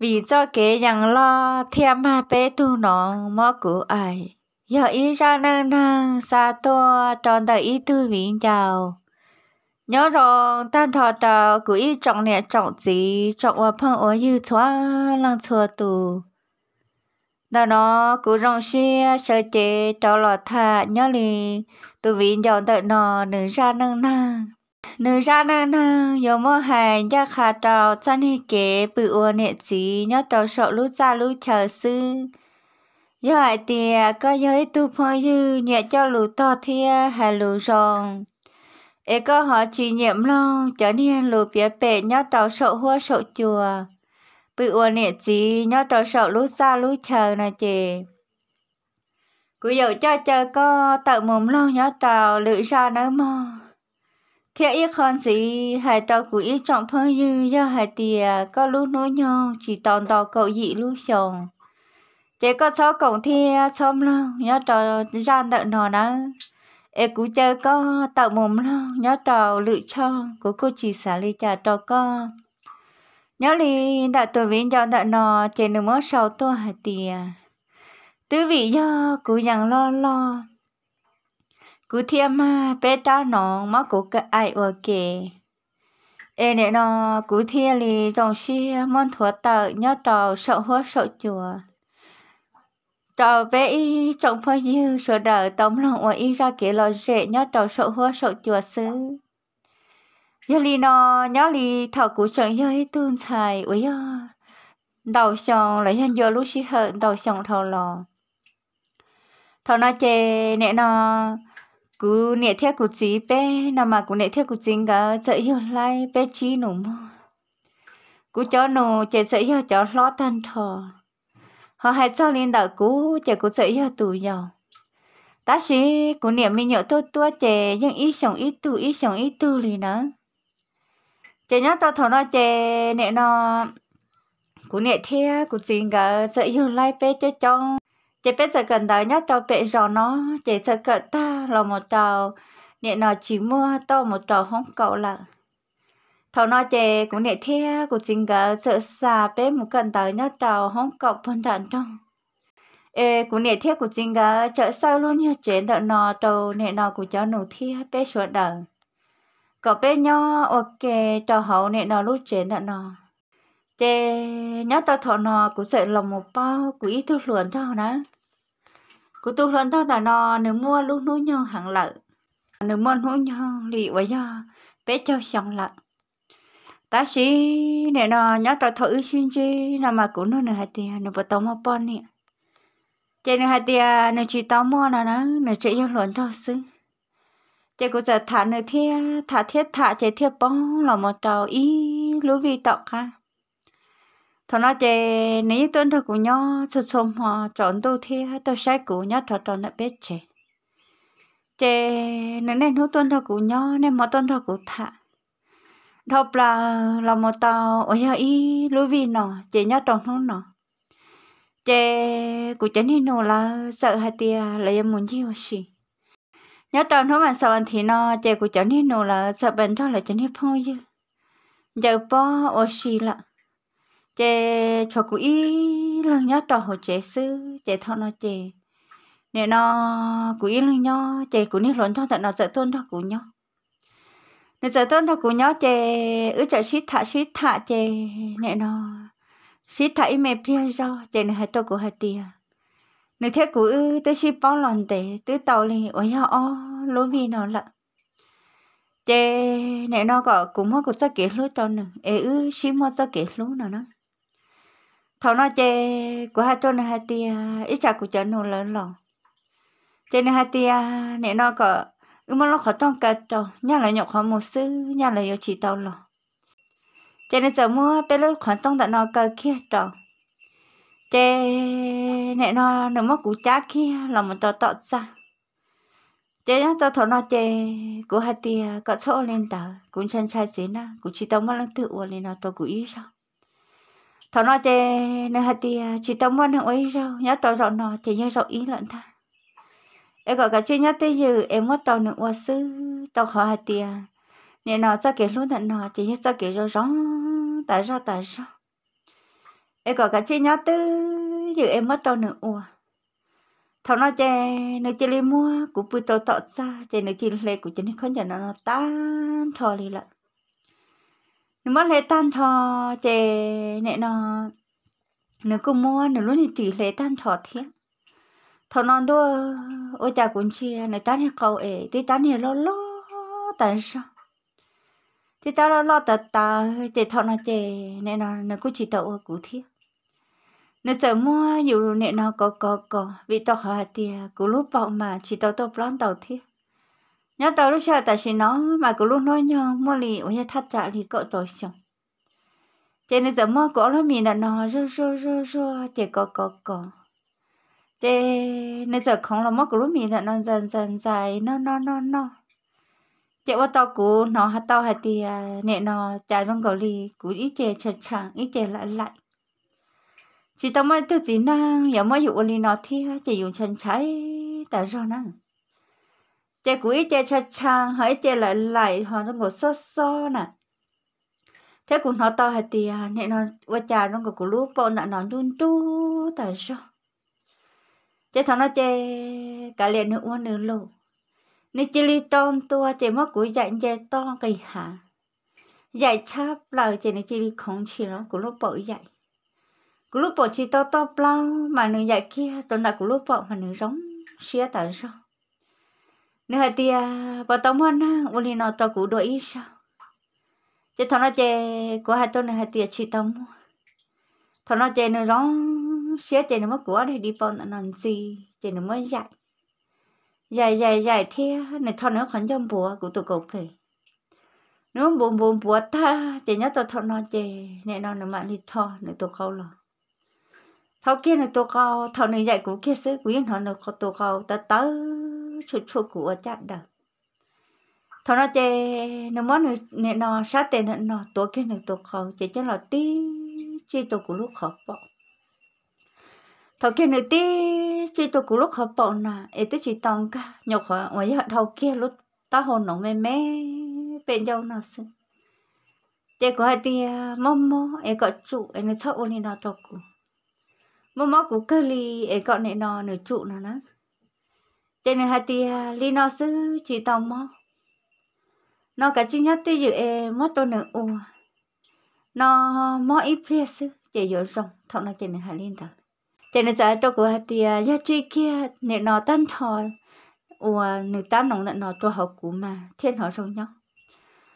vì cho kế rằng lo thêm mà bé tu nó mơ cử ai giờ ý ra nâng nâng xa to tròn đời ý tư vĩnh chào nhớ rằng tan thọ trò cứ ý trọng nè trọng gì trọng và phong ở như chúa lăng chúa tù đó nó cứ rong xe sợ chế trò lọt thả nhớ lì tù vĩnh chào đợi nó nửa ra nâng nâng nữ ra nơ nơ yo mô hài ya khả tàu chân hi kế bự ô nệ chí nhớ tàu sọ lú ra lú chờ sư yo hại tìa có giới tu phơ dư nhẹ cho lú to thia hà lú rong ê có họ chỉ nhiệm lo trở nên lú bia bệ nhớ tàu sọ hua sọ chùa bự ô nệ chí nhớ tàu sọ lú ra lú chờ nà chè cú dậu cho chờ có tạo mồm lo nhớ tàu lự ra nớ mò theo ý con gì hai tao cứ ý trọng phong như do hai tìa có lúc nói nhau chỉ toàn tò cậu dị lúc chồng chỉ có sáu cổng thi xóm lo nhớ trò gian đợi nó đó ê cú chơi có tạo mồm lo nhớ trò lự cho của cô chỉ xả ly trà trò co nhớ ly đã tuổi viên cho đợi nò chỉ nửa mốt sáu tôi hai tìa tứ vị do cú dặn lo lo cứ thiêm bé ta nó mà cố cái ai ở kề em nè nó cú thiêm lì trong xe món thua tờ nhớ trò sợ hoa sợ chùa trò bé y trong phơi dư sợ đỡ tấm lòng ở y ra kể lo dễ nhớ trò sợ hoa sợ chùa xứ giờ lì nó nhớ lì thảo cú sợ nhớ hết tuôn xài ui ơ đầu xong lấy hình giờ lúc si hận đầu xong thầu lò thầu nó chê nè nó cú nệ thiết của chí bé nà mà cú nệ thiết của chính cả chạy yêu lại bé chí nổ mơ cú chó nổ chạy chạy yêu chó lót thân thò họ hãy cho lên đạo cú chạy cú chạy yêu tù giàu ta sĩ cú niệm mình nhớ tôi tua chạy nhưng ít sống ít tu ít sống ít tu lì nữa chạy nhớ tao thọ nó chạy nệ nó cú nệ thiết của chính cả chạy yêu lại bé cho chó chỉ biết giờ gần đó nhất tao bệ giò nó chỉ giờ gần ta là một trâu nhẹ nó chỉ mua to một trâu không cậu là thầu nó chè cũng nhẹ thea của chính gỡ sợ xa bé một gần đó nhất trâu không cậu phân đoạn trong ê cũng nhẹ thea của chính gỡ chợ sau luôn nhá chuyện đợt nó trâu nhẹ nó của cháu nụ thea bé xuống đời cậu bé nhỏ ok trâu hậu nhẹ nó lúc chuyện đợt nó chè nhớ tao thọ nò cũng sợ lòng một bao của ý thức luận cho nó cô tu lớn tao tao nó nếu mua lúc núi nhau hàng lợ nếu mua núi nhau lì với do bé cho xong lợ ta xí để nó nhớ tao thử xin chi là mà cũng nó nè hai tiền nó bắt tao mua bon nè chị nè hai tiền nè chỉ tao mua nó nó nè chị yêu lớn tao xứ chị cũng giờ thả nè thiết thả thiết thả chị thiết bóng là một tàu ý lúa vi tọt cả thằng nó chơi nếu tuân theo cũng nhớ sớm sớm họ chọn đâu thì tôi sẽ cũng nhớ thằng chọn nó biết chơi chơi nếu nên hú tuần thằng cũng nhớ nên mà tuân theo cũng thả thọc là là một tàu ở nhà lối vi nó chơi nhau chọn nó nọ chơi cũng chơi nên nó là sợ hai tia là em muốn gì gì nhớ chọn nó mà sợ thì nó chơi cũng chơi nên nó là sợ bệnh đó là chơi nên phong như giờ bỏ ở xì lại chế cho cụ ý lần nhớ trò hồ chế sư chế thọ nó chế nè nó cụ ý lần nhớ chế cụ ní lớn cho tận nó sợ tôn cho cụ nhớ nè sợ tôn cho cụ nhớ chế ư chợ xít thạ xít thạ chế nè nó xít thả ý mẹ bia cho chế nè hết cho cụ hết tiền nè thế cụ ứ tới xí bao lần tệ tới tàu lì ôi ya ô lúa vi nó lận chế nè nó có cũng mua cụ cho kế lúa cho nè ế ứ xí mua cho kế lúa nó nó thầu nó chê của hai trôn hai tia ít chả của chợ nô lớn lò chê này hai tia nè nó có cứ mà nó khó trong cả trâu nhà là nhọc khó một sư nhà là yêu chỉ tàu lò chê này giờ mua bé lư khó trong tận nó cờ kia trâu chê nè nó nó mất củ chá kia là một trò tọt ra chê nhá cho thầu nó chê của hai tia có chỗ lên tàu, cũng chân trai gì na cũng chỉ tàu mất lăng tự uo lên nó tôi cũng ý sao thọ nó chè nè hạt thì à, chỉ tao muốn nó ấy rồi nhớ tao rồi nó thì nhớ rồi ý lận ta em gọi cả chơi nhớ tới giờ em mất tao nữa qua sư tao họ hạt à, thì nè nó cho kể luôn thằng nó chỉ nhớ cho kể rồi rõ tại sao tại sao em gọi cả chơi nhớ tới giờ em mất tao nữa qua thọ nó chè nó chơi đi mua cũng bùi tao tọt ra chè nó chơi lệ cũng chỉ nên không nhận nó tan thò đi lận nếu mà lệ tan thọ chè nè nó nếu cứ mua nếu luôn thì tỷ lệ tan thọ thế thọ non đua ôi cha cũng chia nếu tan thì cầu ấy thì tan thì lo lo tại sao thì ta lo lo tờ tờ chè thọ nó chè nè nó nếu cứ chỉ tàu cụ thế nếu sợ mua nhiều nè nó có có có vì tao hỏi tiền cụ lúc vọng mà chỉ tàu tàu lon tàu thiết nhớ tao lúc sau tại chỉ nó mà cứ lúc nói nhau mua lì ôi thắt trả thì cậu tội chồng thế nên giờ mua cổ nó mình là nó rô rô rô rô chỉ có có có thế nên giờ không là mua cổ lúc mình là nó dần dần dài nó nó nó nó chị bắt tao cú nó hạt tao hạt thì à, nè nó trả trong cổ lì cú ít chè chật chẳng ít chè lại lại chỉ tao mới tự chỉ năng giờ mới dụ lì nó thi chỉ dùng chân trái tại do năng chè quý chè cha chang hãy chè lại lại họ nó ngồi xót xó nè thế cũng nó to hay tì à nên nó qua trà nó ngồi có lúc bọn đã nó nhún tu tại sao chè thằng nó chè cả liền nữa uống nữa lù nè chè li ton tua chè mất cuối dạy chè to cái hả dạy chắp là chè nè chè li không chỉ nó của lúc bọn dạy của lúc bọn chỉ to to plau mà nè dạy kia tồn tại của lúc bọn mà nè giống xia tại sao nếu hai tia bà tông hơn u li nó cho cú đội ít sao chứ thằng nó chơi của hai tôi nữa hai tia chỉ tông thằng nó chơi nó đó xé chơi nó mất của để đi bọn nằm gì chơi nó mới dạy dạy dạy dạy thế này thằng nó khoản trong bùa của tôi cục thì nếu buồn buồn buồn ta chỉ nhớ tôi thằng nó chơi này nó nữa mà đi thò, này tôi câu rồi thằng kia này tôi câu thằng này dạy của kia xứ của yên thằng có tôi câu ta tới số số của chặt đâu Thôi nó chơi nó món này nó sát tên nó tổ kia nó tổ khâu. chỉ cho nó tí chỉ tổ của lúc khẩu bọ Thôi kia nó tí chỉ tổ của lúc khẩu bọ nà ấy tôi chỉ tòng cả nhọc họ ngoài họ thâu kia lúc ta hồn nó mê mê bên nhau nào xin. chỉ có hai tí mò mò ấy gọi trụ ấy nó cho ôn nó cho cụ mò mò của cơ ly ấy gọi này nó nửa trụ nó nữa nên hai tì li nó xứ chỉ tàu mò nó cả chi nhất tì dự e mất đồ nữa u nó mò ít phía sư chỉ dỗ rồng thọ nó chỉ nên hai liên tàu chỉ nên giải đồ của hai tì giá truy kia nên nó tan thòi u nữ tan nồng nó tua học cú mà thiên họ rồng nhau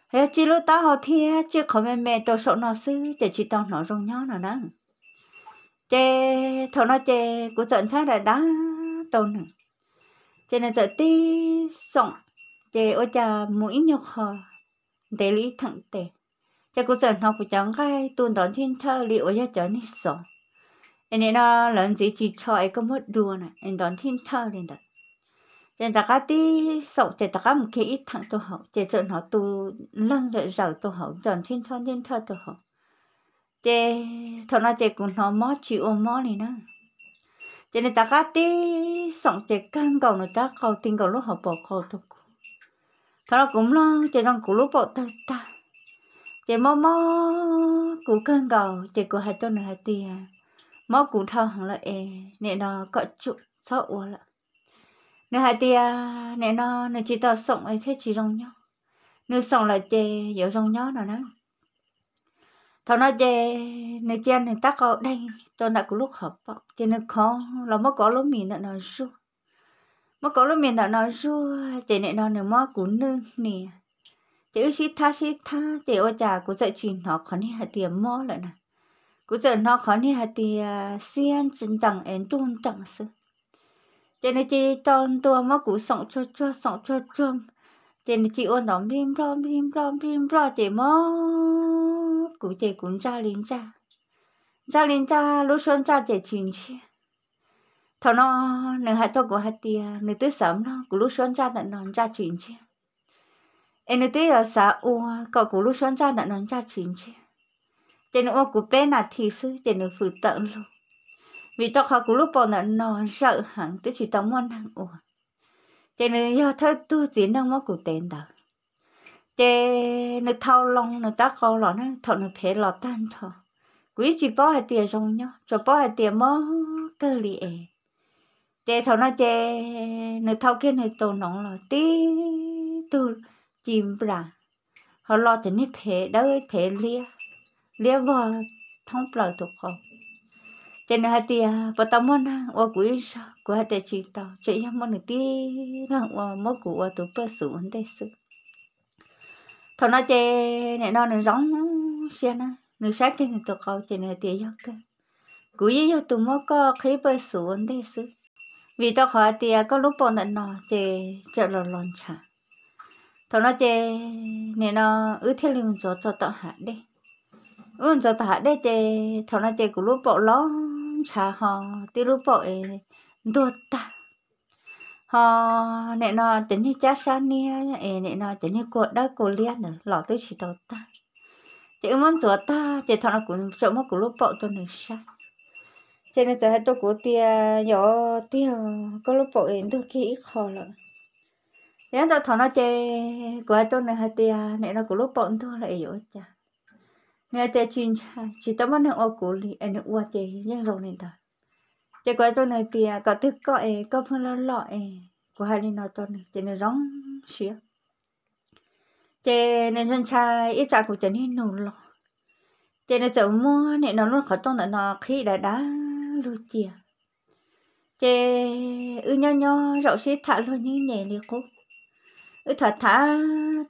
hay chỉ lúc ta học thi chứ không mẹ mẹ đồ sổ nó xứ chỉ chỉ tàu nó rồng nhau nó đó chê thằng nó chê cũng giận thái là đá đâu nữa cho nên giờ tí sống chế ô cha mũi nhục hờ để lý thẳng tề, cho cô giờ nó cũng chẳng gai tuần đón thiên thơ liệu cho cho nít sống anh ấy nó lần gì chỉ cho ấy có mất đùa này anh đón thiên thơ lên đó cho nên ta tí sống cho ta một cái ít thẳng tôi hậu cho giờ nó tu lăng rồi giàu tôi hậu đón thiên thơ thiên thơ tôi hậu chế thằng nó chế cũng nó mất chịu ôm mót này nữa cho nên ta cá tí sống chế căng cầu nó ta cầu tin cầu lúc họ bỏ cầu thôi thằng nó cũng lo chế đang cũng lúc bỏ ta ta chế mò mò cũng căng cầu chế cũng hai tuần hai tia à. mò cũng thao hàng lợi e nè nó có trụ sợ quá lắm nè hai tia à, nè nó nè chỉ tao sống ấy thế chỉ rong nhau nè sống là chế dở rong nhau nào nè thằng nó chê này chê này tắc họ đây cho nãy có lúc hợp bọc cho nên khó là mất có lúc mình đã nói su mất có lúc mình đã nói su chị này nó nữa mất cũng nương nè chị ước xí tha xí tha thì ô chả cũng dạy chuyện nó khó như hạt tiền mất lại nè cũng dạy nó khó như hạt tiền à, xiên chân tặng én tuôn tặng sư cho nên chỉ toàn tua mất cũng sống cho cho sống cho cho chị chị ôn đóng bim bro bim bro bim bro chị mơ cụ chị cũng cha linh cha cha linh cha lúc xuân cha chị chín chi thọ nó nửa hai tuổi của hai tia nửa tứ sớm nó của lúc xuân cha tận nón cha chín chi em nửa tứ ở xã u cậu của lúc xuân cha tận nón cha chín chi chị nửa của bé là thị sư chị nửa phụ tận luôn vì tóc khó của lúc bọn nó sợ hẳn tới chỉ tao muốn hàng uổng chế nó do thơ tu diễn đang mất cụ tên đó chế nó thâu lông nó tát khâu lọ nó thâu nó phê lọ tan thọ quý chỉ bỏ hai tiền rồi nhá cho bỏ hai tiền mơ cơ lì ẻ chế thâu nó chế nó thâu kia nó tổ nóng lọ tí tu chìm ra họ lo cho nó phê đỡ phê lìa, lìa vào thông bờ thuộc không chế nó hai tiền bà tao muốn ăn ô quý sao của hai tay chỉ tao chạy một món này tí rằng mốt của tụi bơ sủ hắn tay sủ thằng nó chơi này nó này rong xe nó nó sát thì tụi cậu chơi này tía giấc cái, cứ như vậy tụi mốt có khí bơ sủ vấn đề sủ vì tao khỏi tiếc có lúc bọn nó nó chơi chơi lòn lòn chả thằng nó chơi này nó ứ thế liền cho cho tao hạ đi ươn cho tao hạ đi chơi thằng nó chơi của lúc bọn ló chả họ tí lúc bọn đua ta họ ờ, nè nó chính như cha san nia ê nè nó chính như cột đó cổ liên nữa lọ tới chỉ đầu ta chỉ muốn rửa ta chỉ thằng nó cũng sợ mất của lúc bậu tôi nữa sa. cho nên giờ hai tôi của tia nhỏ tia có lúc bậu em tôi kỹ khó rồi nhớ tôi thằng nó chơi của hai tôi này hai tia nè nó của lúc bậu tôi lại yếu cha Nghe tia chuyên chỉ tao muốn nó ô cổ li anh à, nó uất chơi nhưng rồi nên ta chỉ có tôi này thì có thức có ấy có phân lo lọ ấy của hai linh nói tôi này chỉ nên rong xíu chỉ nên chân trai ít cha của chân nên nổ lọ chỉ nên chở mua này nó luôn khó trong là nó khi đã đá lô chìa chỉ ư nho nho rậu xí thả luôn như nhẹ liền cô ư thả thả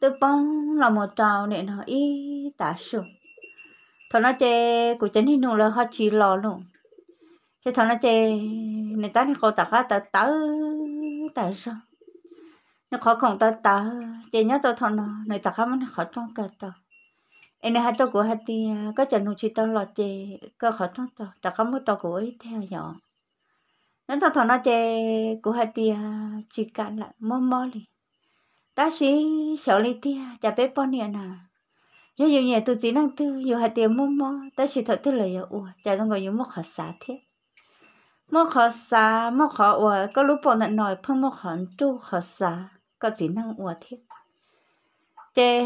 tôi bông là một tàu này nó ít tả sủng thằng nó chê của chân nên nổ là họ chỉ lò luôn chứ thằng nó chơi người ta thì cô ta khá ta tớ tại sao nó khó không ta ta chơi nhớ tôi thằng người ta khá nó khó trong cả ta em hai tôi của hai ti có chồng nó chỉ tao lo chơi có khó trong ta ta khá muốn tao của ấy theo dõi nó thằng thằng nó chơi của hai ti chỉ cả là mò mò đi ta sĩ sợ lấy ti chả biết bao nhiêu nào giờ nhiều nhà tôi chỉ năng tư nhiều hai tiền mua mua, ta sĩ thật thế là yêu chả không có nhiều mò khó xả thế mô khó xa mô khó ủa có lúc bọn nặng nổi phương mô khó chú khó xa có chỉ năng ủa thiết thế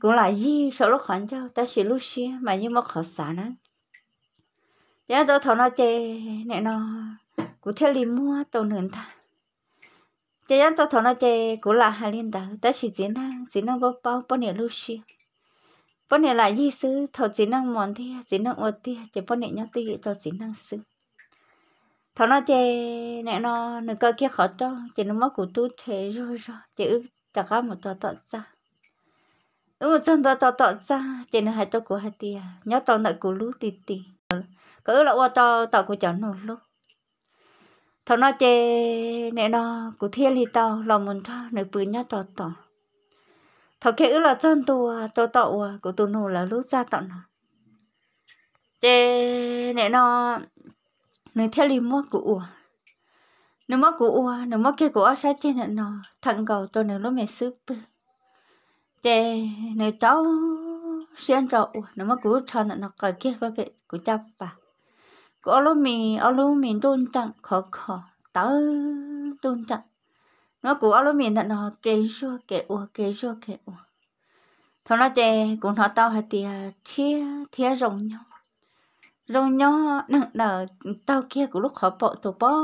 cũng là gì sau lúc khó cháu ta chỉ lúc xia mà như mô khó xa nữa thế tôi thấu nó thế nè nó cũng theo lì mua đồ nướng ta thế anh tôi thấu nó thế cũng là hai liên ta ta chỉ chỉ năng chỉ năng bao bao bao nhiêu lúc xia bao nhiêu là gì xứ thấu chỉ năng mòn thì chỉ năng ủa thì chỉ bao nhiêu nhau tiêu cho chỉ năng xứ thằng nó chơi nè nó nó cơ kia khó cho chỉ nó mất của tôi thế rồi rồi chỉ ước tất cả một tọt tọt ra một chân tọt tọt tọt ra chỉ nó hai tọt của hai tia nhớ tọt nợ của lú tì tì cứ là qua tọt tọt của chọn nổ lúc thằng nó chơi nè nó của thiên thì tao lòng mình thôi nó bự nhớ tọt tọt thằng kia ước là chân tua tọt tọt của tôi nổ là lú ra tọt nó chơi nè nó nên theo lý mua của ủa nếu mất của ủa nếu mất kia của sát trên là nó thằng cầu tôi nếu lúc mẹ sư bự để nếu tao xuyên cho ủa nếu mất của cho là nó cởi kia phải vệ của cha bà có lúc mình ở lúc mình tôn trọng khó khó tao tôn trọng nó cũng ở lúc mình là nó kể cho kể ủa kể cho kể ủa thôi nó chè cũng nó tao hay tiền, thia thia rồng nhau rồi nhỏ nặng nở tao kia của lúc họ bỏ tổ bỏ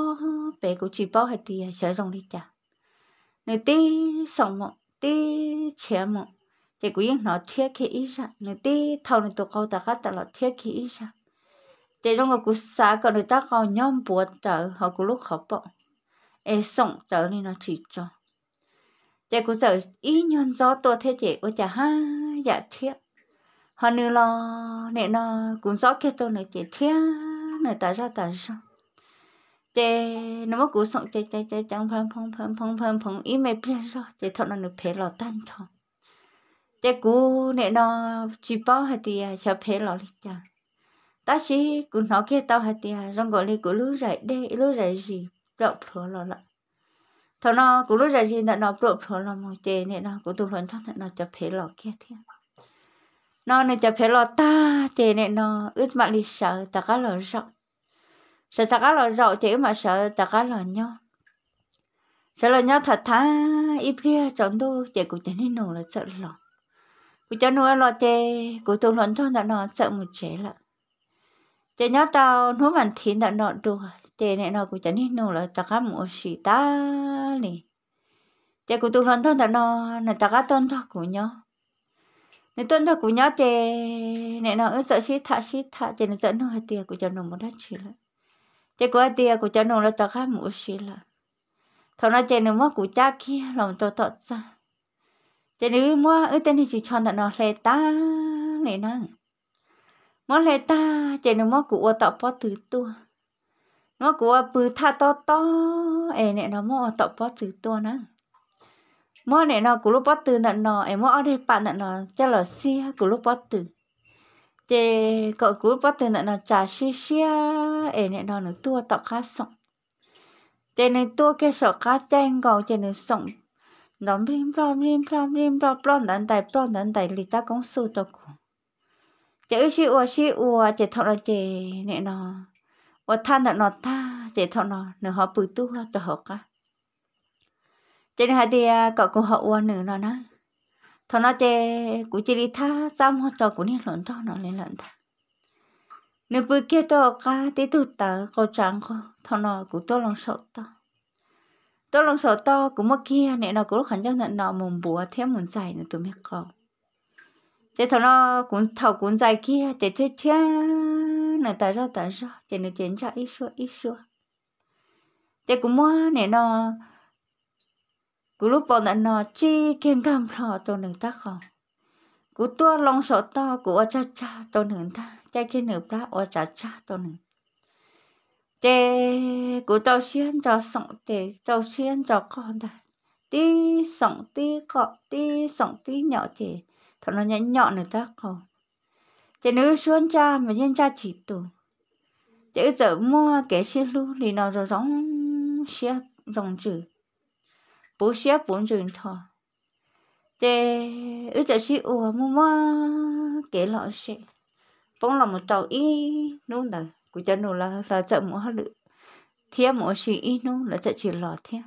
bé của chị bỏ hay thì sẽ à, rong đi chả này tí sống mộng tí chè mộng thì của yên nó thiết khi ý ra này tí thầu này tôi có ta khác ta lọ thiết khi ý ra thì trong cái của xã còn người ta còn nhóm buồn trở họ của lúc họ bỏ e sống trở nên nó chỉ cho thì của giờ ý nhân gió tôi thế chị của chả ha dạ thiết họ nữ lo nè nó cũng gió kia tôi này chị thia này tại ra tại sao chị nó mất cú sống chị chị chị chẳng phong phong phong phong phong phong ý mày biết sao? chị thọ nó được phê lò tan thôi chị cú nè nó chỉ bao hay thì sẽ à, phê lò đi chả ta chỉ cú nó kia tao hay à, rong gọi lên cú lú rải đê lú rải gì rộng phở lò lại, thọ nó cú lú rải gì nó nó rộng phở lò một chị nè nó cú tụi lần thằng nó chả phê lò kia thiên nó nên cho phải lo ta chị nè nó ít mà lì sợ ta cá lò rậu sợ ta cá lò rậu chị mà sợ ta cá lò nhau sợ lò nhau thật thà ít kia chọn đô chị cũng chẳng nên nổ là sợ lò cũng cho nuôi lò chị cũng tôi luận cho nó nó sợ một chế lợ chị nhớ tao nuôi bản thì nó nó đùa chị nè nó cũng chẳng nên nổ là ta cá mũ xì ta này chị cũng tôi luận cho nó nó ta cá tôn cho cụ nhau nên tuần thật của nhớ chè nè nó ứ sợ xí thạ xí thạ chè nó sợ nó hai tia của cho nó một đắt chỉ là chè của hai tia của cho nó là tao khác một xí là thằng nó chè nó mua của cha kia lòng cho tọt ra chè nó mua ứ tên thì chỉ chọn thằng nó lệ ta nè nó mua lệ ta chè nó mua của tao bỏ từ tua nó của bự tha to to ê nè nó mua tao bỏ từ tua nữa mua này nó cũng lúc bắt từ nè nó em mua ở đây bạn nè nó cho là xia cũng lúc bắt từ thế cậu cũng bắt từ nè nó trả xia xia em nè nó nó tua tọt khá sòng thế này tua cái sọ khá chen gầu thế này sòng nó bim bom bim bom bim bom bom đánh tài bom đánh tài lịch ta cũng sụt đâu cũng chế xí ua xí ua chế thọ là chế nè nó ua than nè nó ta chế thọ nó nửa họ bự tu cho họ cả cho hai thì cậu à, cũng hậu à, nữa nó nói thằng nó chơi cũng chỉ đi tha xong họ trò cũng đi lợn trò nó lên lợn tha nếu vừa kia tôi cá tí tụt tờ cô chẳng cô thằng nó cũng tôi lòng sợ to tôi lòng sợ to cũng mất kia nè nó cũng khẩn trương nhận nó mồm bùa thêm muốn dài nữa tụi mình cầu chế thằng nó cũng thầu cũng dài kia chế chơi chơi nửa tờ ra tờ ra chế nửa chuyện cho ít xua ít xua chế cũng mua nè nó cú lúc bọn nó nó chi kiên cam họ tôi nương ta không cú tua long sợ to cú ở cha cha tôi nương ta cha kia nửa ra ở cha cha tôi nương chế cú tao xiên cho sống để tao xiên cho con ta tí sống tí cọ tí sống tí nhỏ thì thằng nó nhảy nhọn nửa ta không chế nữ xuân cha mà nhân cha chỉ tù chế giờ mua cái xe lưu thì nó rồi rong xe rong chữ bố xé bốn rừng thọ thế ứ giờ xí ủa mua mua kể lọ xe bóng là một tàu y nô nè của chân nô là là chợ mua hết lự thiếp mua xí y nô là chợ chỉ lọ thiếp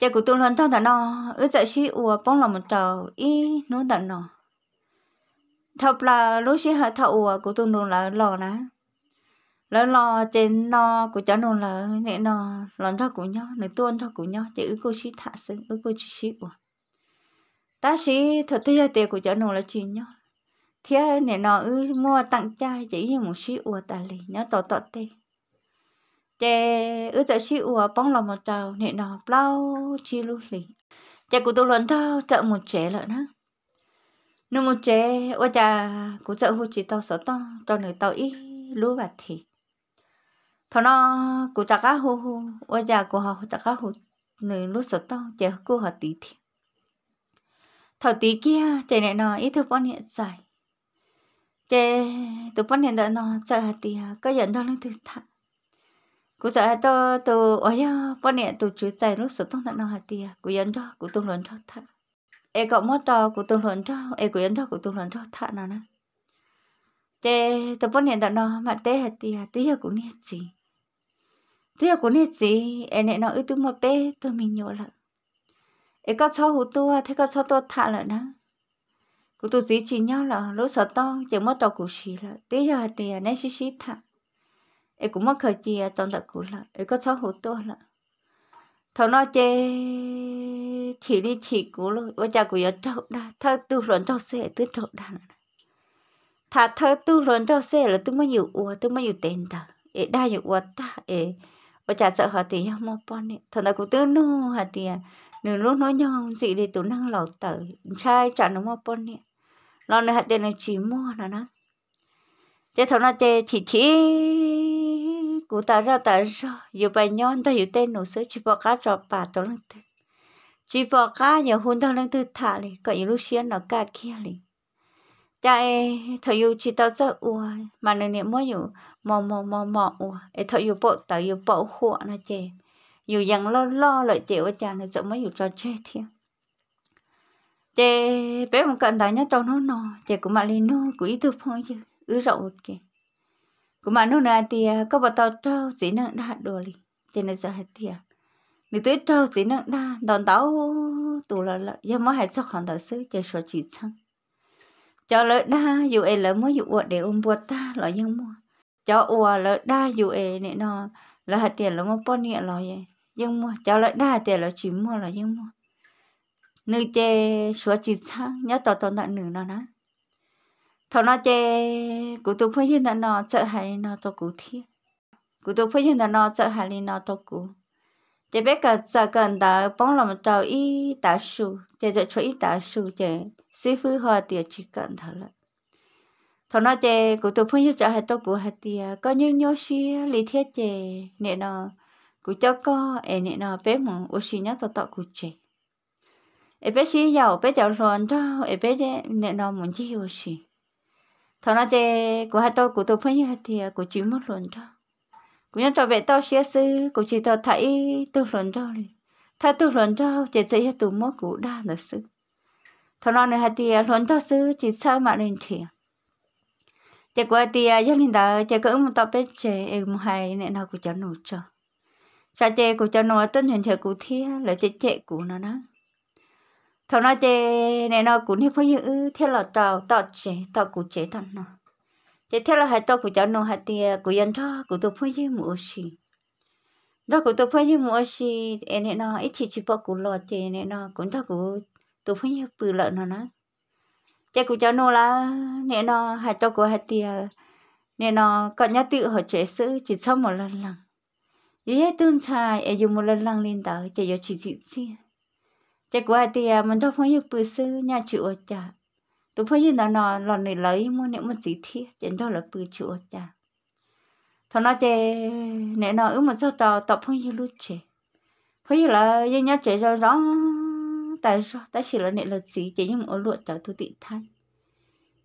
thế của tôi lần thọ thằng nó ứ giờ xí ủa bóng là một tàu y nô thằng nó thật là lúc xí hạ thầu ủa của tôi nô là lọ nè lỡ lo trên no của cháu nó là mẹ nó lần thôi của nhau nó tuôn thôi của nhau chỉ cô chỉ thả sinh ư cô chỉ xịu ta sĩ thật thế tiền của cháu nó là chỉ nhau thế này nó ư mua tặng trai chỉ như một xịu ta lì nhớ tọt tọt tê chè ư chợ xịu bóng lòng một trào này nó bao chi lu lì chè của tôi lần thôi chợ một trẻ lợn ha nếu một trẻ ôi cha, của chợ hô chỉ tao sợ to cho người tao ít lúa bạc thì thọ nó cụ ta cá hú hú ở nhà của họ ta cá hú nửa lúc sốt to chờ cô họ tí thì thọ tí kia chạy này nó ít thứ bọn hiện giải chạy tụ bọn hiện đợi nó sợ hạt tí có dẫn đó lên thực thà cụ sợ cho tụ ở nhà bọn hiện tụ chữ chạy lúc sốt to đợi nó hạt tí cụ dẫn cho cụ tung lớn cho thà em cậu mất to cụ tung lớn cho em cụ dẫn cho cụ tung lớn cho thà nào nè chế tập bốn hiện tại nó mà tế hết thì tí giờ cũng hết gì tiếc của nè chị em nè nó ít tu mà bé tôi mình nhớ là em có cho hồ tua thế có cho tôi thả lại nữa cô tôi chỉ chỉ nhau là lúc sợ to chẳng mất to cụ xì là tiếc giờ thì anh ấy xí xí thả em cũng mất khởi chị à trong đặc cũ là em có cho hồ tua là thằng nó chơi chỉ đi chỉ cũ rồi bây giờ cụ giờ trộn đa thơ tu luận cho xe tứ trộn đa thà thơ tu luận cho xe là tôi mới nhiều ua tôi mới nhiều tiền ta ế đa nhiều ua ta ế và chả sợ hả thì không mong bọn này thật là cũng tư nô hả thì nửa lúc nói nhau không gì thì tụi năng lẩu tở trai chả nó mong bọn này lo này hạt tiền là chỉ mua là nó thế thằng là thế chỉ chỉ cụ ta ra ta ra dù bài nhon ta dù tên nổ sữa chỉ bỏ cá cho bà tôi lăng tư chỉ bỏ cá giờ hôn đó lăng tư thả đi còn những lúc xuyên nó cả kia đi chạy thợ yêu chỉ tao sợ ua mà nơi niệm mới yêu mò mò mò mò ua ấy thợ yêu bộ tao yêu bộ hộ nó chè yêu rằng lo lo lợi chè ở cha nó sợ mới yêu cho chè thiệt chè bé một cận đại nhất trong nó nọ chè của mà lên nó cũng ít được phong chứ ứ rậu kì của mà nó là thì à, các bà tao trao chỉ năng đạt đồ đi, chè nó sợ hết thiệt vì tới trao chỉ năng đạt đòn tao tụ là là giờ mới hết cho khoản đại sứ chè số chỉ sang cho lỡ đa dù ấy lỡ mới dụ để ôm buộc ta lỡ nhưng mua cho ua lỡ đa dù ấy nè nó là hạt tiền lỡ mà bón nhẹ lỡ vậy nhưng mua cho lỡ đa tiền lỡ chỉ mua lỡ nhưng mua nữ chê số chỉ sang nhớ tao tao tận nửa nó nó thằng nó chê cụ tụ phơi dân nó sợ hãi nó tao cụ thiết cụ tụ phơi dân nó sợ hãi nó tao cụ cho 这边个这个到帮了么到一大树，这就出一大树，这师傅和爹去跟他了。他那这古都朋友就还多古还爹，có những nhau xí lý thiết chè nè nó cụ cho có ê nè nó bé mong ô xí nhá tọt tọt cụ chè ê bé xí giàu bé giàu rồi đó ê bé nè nó muốn chơi ô xí thằng nó chơi, cụ hai tôi cụ tôi phải như thế cụ chỉ mất rồi đó cũng nhân tôi về tao sẽ sư cũng chỉ tao thấy tôi lớn cho đi ta tôi lớn cho chỉ thấy hết tôi mất cũng đa là sư thằng nào này hai tia lớn cho sư chỉ sao mà lên thiệt chỉ qua tia gia đình đó chỉ cứ một tao biết chế em hay nên nào cũng cho nổ cho sao chế cũng cho nổ tên hiện chế cũng thia là chế chế cũng nó đó thằng nào chế nên nào cũng hết phải giữ theo là tao tao chế tao cũng chế thằng nó thế theo là hai tao của cháu nó hai tia của dân cho của tôi phơi dưới mùa xì đó của tôi phơi dưới mùa xì anh này nó ít chỉ chỉ bỏ của lọt thì này nó cũng cho của tôi phơi dưới bự lợn nó nó thế của cháu nó là này nó hai tao của hai tia này nó còn nhá tự họ chế sự chỉ sau một lần lần dưới hết tương xài em dùng một lần lần lên tới chỉ do chỉ chỉ chỉ thế của hai tia mình cho phơi dưới bự sư nhà chịu ở chả tôi phải nhìn nó lần này lấy mua những một gì thiết chẳng cho là từ chuột cha. thằng nó chơi nè nó ứng một số trò tập phong như lúc chơi, phong như là như nhau chơi cho rõ tại sao tại chỉ là nè là gì chỉ nhưng ở luận cháu tôi tự thay.